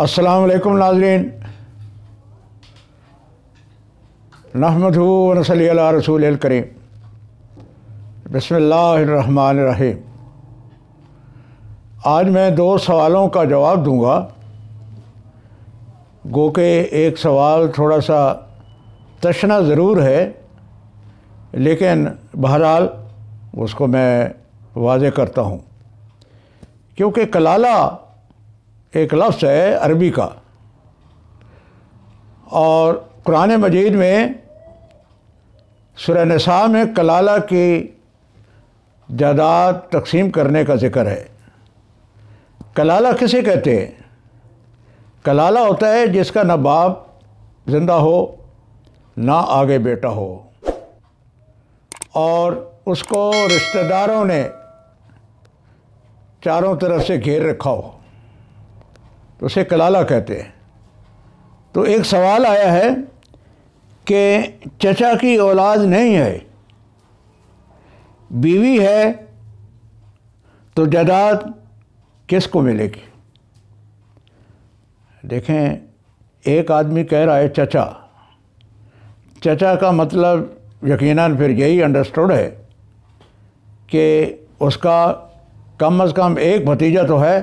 असलकम नाजरीन नहमद नसली रसूल करीम बसमीम आज मैं दो सवालों का जवाब दूंगा गो के एक सवाल थोड़ा सा तशना ज़रूर है लेकिन बहरहाल उसको मैं वाज करता हूँ क्योंकि कलाला एक लफ्स है अरबी का और कुरान मजीद में सुरनसा में कलाला की जायदाद तकसीम करने का ज़िक्र है कलाला किसे कहते हैं कलाला होता है जिसका ना बाप ज़िंदा हो ना आगे बेटा हो और उसको रिश्तेदारों ने चारों तरफ से घेर रखा हो तो उसे कलाला कहते हैं तो एक सवाल आया है कि चचा की औलाद नहीं है बीवी है तो किस किसको मिलेगी देखें एक आदमी कह रहा है चचा चचा का मतलब यकीनन फिर यही अंडरस्टूड है कि उसका कम अज़ कम एक भतीजा तो है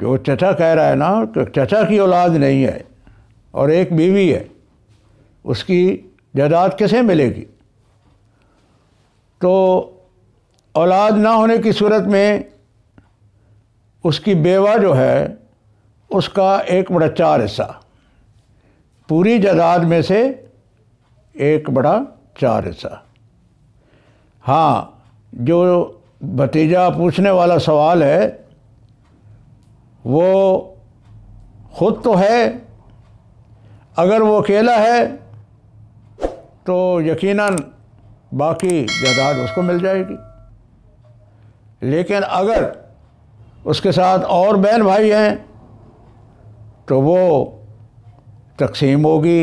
जो चचा कह रहा है ना कि चचा की औलाद नहीं है और एक बीवी है उसकी जायदाद कैसे मिलेगी तो औलाद ना होने की सूरत में उसकी बेवा जो है उसका एक बड़ा चार हिस्सा पूरी जायदाद में से एक बड़ा चार हिस्सा हाँ जो भतीजा पूछने वाला सवाल है वो खुद तो है अगर वो अकेला है तो यकीनन बाकी जायदाद उसको मिल जाएगी लेकिन अगर उसके साथ और बहन भाई हैं तो वो तकसीम होगी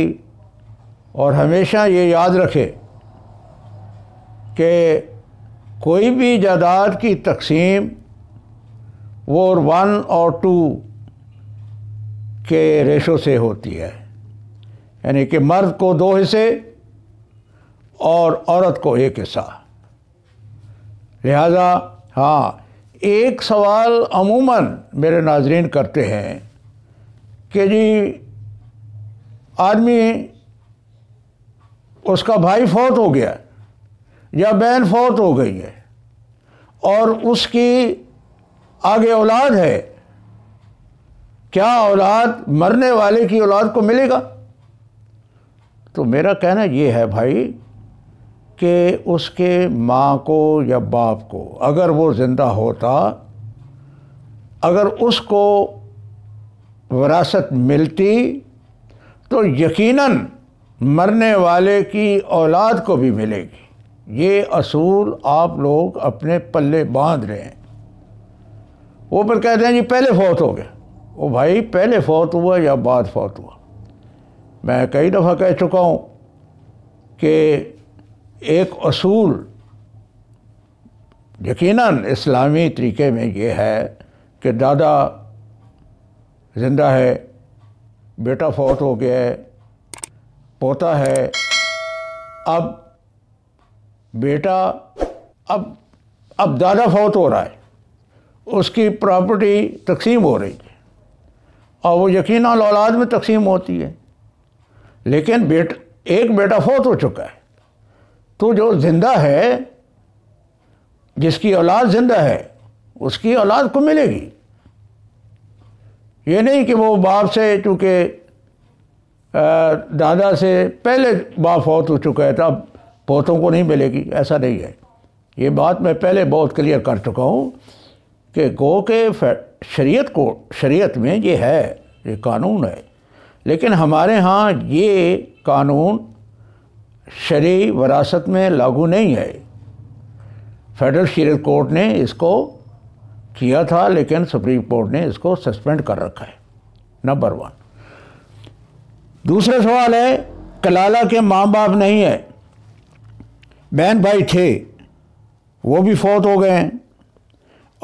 और हमेशा ये याद रखे कि कोई भी जायदाद की तकसीम वो और वन और टू के रेशो से होती है यानी कि मर्द को दो हिस्से और औरत को एक हिस्सा लिहाजा हाँ एक सवाल अमूमन मेरे नाजरीन करते हैं कि जी आदमी उसका भाई फौत हो गया या बहन फौत हो गई है और उसकी आगे औलाद है क्या औलाद मरने वाले की औलाद को मिलेगा तो मेरा कहना ये है भाई कि उसके माँ को या बाप को अगर वो ज़िंदा होता अगर उसको विरासत मिलती तो यकीनन मरने वाले की औलाद को भी मिलेगी ये असूल आप लोग अपने पल्ले बांध रहे हैं वो फिर कहते हैं जी पहले फौत हो गए वो भाई पहले फौत हुआ या बाद फौत हुआ मैं कई दफ़ा कह चुका हूँ कि एक असूल यकीनन इस्लामी तरीके में ये है कि दादा ज़िंदा है बेटा फौत हो गया है पोता है अब बेटा अब अब दादा फौत हो रहा है उसकी प्रॉपर्टी तकसीम हो रही है और वो यकीन औलाद में तकसीम होती है लेकिन बेट एक बेटा फौत हो चुका है तो जो ज़िंदा है जिसकी औलाद ज़िंदा है उसकी औलाद को मिलेगी ये नहीं कि वो बाप से चूँकि दादा से पहले बाप फौत हो चुका है तब तो पोतों को नहीं मिलेगी ऐसा नहीं है ये बात मैं पहले बहुत क्लियर कर चुका हूँ कि गो के शरीयत को शरीयत में ये है ये कानून है लेकिन हमारे यहाँ ये कानून शरी वरासत में लागू नहीं है फेडरल शरीत कोर्ट ने इसको किया था लेकिन सुप्रीम कोर्ट ने इसको सस्पेंड कर रखा है नंबर वन दूसरा सवाल है कलाला के माँ बाप नहीं है बहन भाई थे वो भी फौत हो गए हैं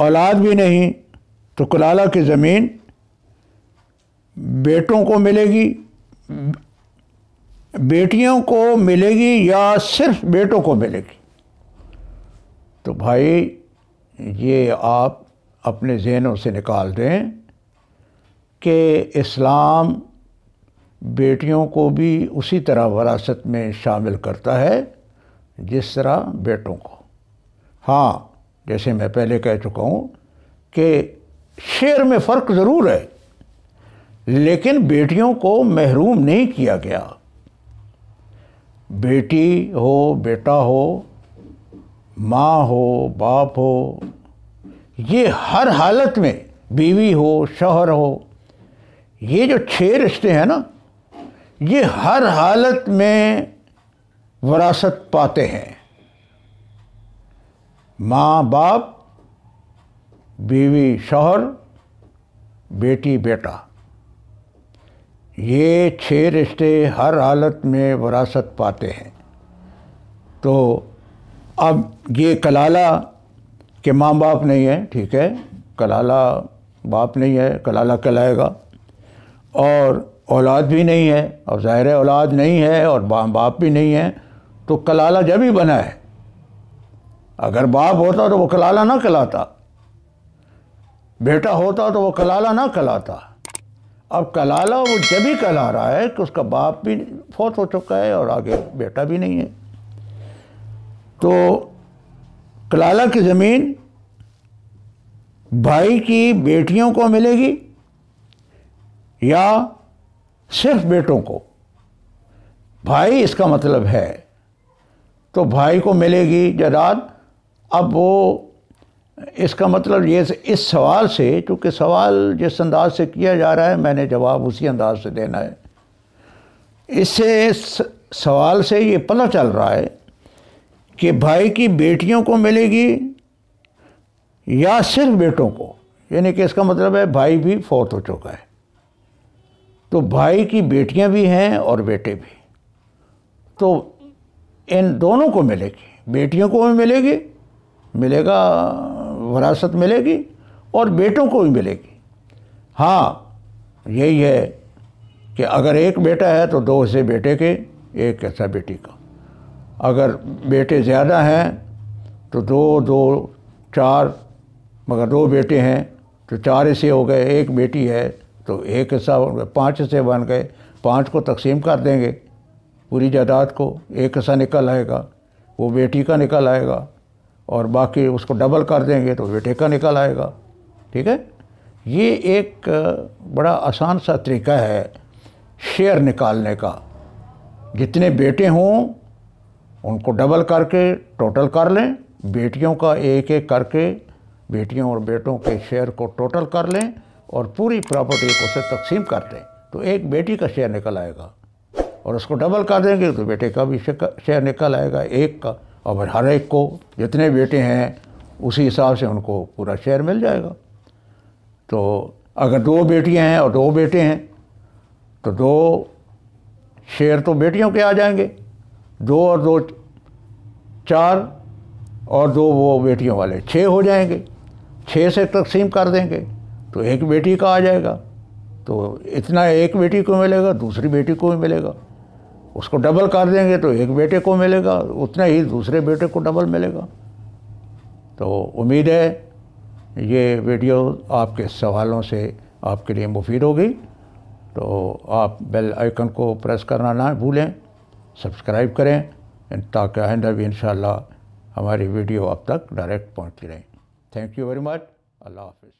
औलाद भी नहीं तो कुलाला की ज़मीन बेटों को मिलेगी बेटियों को मिलेगी या सिर्फ बेटों को मिलेगी तो भाई ये आप अपने जहनों से निकाल दें कि इस्लाम बेटियों को भी उसी तरह वरासत में शामिल करता है जिस तरह बेटों को हाँ जैसे मैं पहले कह चुका हूँ कि शेर में फ़र्क ज़रूर है लेकिन बेटियों को महरूम नहीं किया गया बेटी हो बेटा हो माँ हो बाप हो ये हर हालत में बीवी हो शोहर हो ये जो छः रिश्ते हैं ना ये हर हालत में वरासत पाते हैं माँ बाप बीवी शौहर बेटी बेटा ये छः रिश्ते हर हालत में वरासत पाते हैं तो अब ये कलाला के माँ बाप नहीं है ठीक है कलाला बाप नहीं है कलाला कहलाएगा और औलाद भी नहीं है और ज़ाहिर औलाद नहीं है और बाप भी नहीं है तो कलाला जब ही बना है अगर बाप होता तो वो कलाला ना कलाता बेटा होता तो वो कलाला ना कलाता अब कलाला वो जब ही कहला रहा है कि उसका बाप भी फोत हो चुका है और आगे बेटा भी नहीं है तो कलाला की ज़मीन भाई की बेटियों को मिलेगी या सिर्फ बेटों को भाई इसका मतलब है तो भाई को मिलेगी जदाद अब वो इसका मतलब ये इस सवाल से क्योंकि सवाल जिस अंदाज से किया जा रहा है मैंने जवाब उसी अंदाज से देना है इससे सवाल से ये पता चल रहा है कि भाई की बेटियों को मिलेगी या सिर्फ बेटों को यानी कि इसका मतलब है भाई भी फौत हो चुका है तो भाई की बेटियां भी हैं और बेटे भी तो इन दोनों को मिलेगी बेटियों को भी मिलेगी मिलेगा वरासत मिलेगी और बेटों को भी मिलेगी हाँ यही है कि अगर एक बेटा है तो दो से बेटे के एक ऐसा बेटी का अगर बेटे ज़्यादा हैं तो दो दो चार मगर दो बेटे हैं तो चार ऐसे हो गए एक बेटी है तो एक हिस्सा हो गए पाँच हिस्से बन गए पाँच को तकसीम कर देंगे पूरी जायदाद को एक हिस्सा निकल आएगा वो बेटी का निकल आएगा और बाकी उसको डबल कर देंगे तो फिर ठेका निकल आएगा ठीक है ये एक बड़ा आसान सा तरीका है शेयर निकालने का जितने बेटे हों उनको डबल करके टोटल कर लें बेटियों का एक एक करके बेटियों और बेटों के शेयर को टोटल कर लें और पूरी प्रॉपर्टी को उसे तकसीम कर दें तो एक बेटी का शेयर निकल आएगा और उसको डबल कर देंगे तो बेटे का भी शेयर निकल आएगा एक का और हर एक को जितने बेटे हैं उसी हिसाब से उनको पूरा शेयर मिल जाएगा तो अगर दो बेटियां हैं और दो बेटे हैं तो दो शेयर तो बेटियों के आ जाएंगे दो और दो चार और दो वो बेटियों वाले छः हो जाएंगे छः से तकसीम कर देंगे तो एक बेटी का आ जाएगा तो इतना एक बेटी को मिलेगा दूसरी बेटी को भी मिलेगा उसको डबल कर देंगे तो एक बेटे को मिलेगा उतना ही दूसरे बेटे को डबल मिलेगा तो उम्मीद है ये वीडियो आपके सवालों से आपके लिए मुफीद होगी तो आप बेल आइकन को प्रेस करना ना भूलें सब्सक्राइब करें ताकि आइंदा भी इन हमारी वीडियो आप तक डायरेक्ट पहुँचती रहें थैंक यू वेरी मच अल्लाह हाफिज़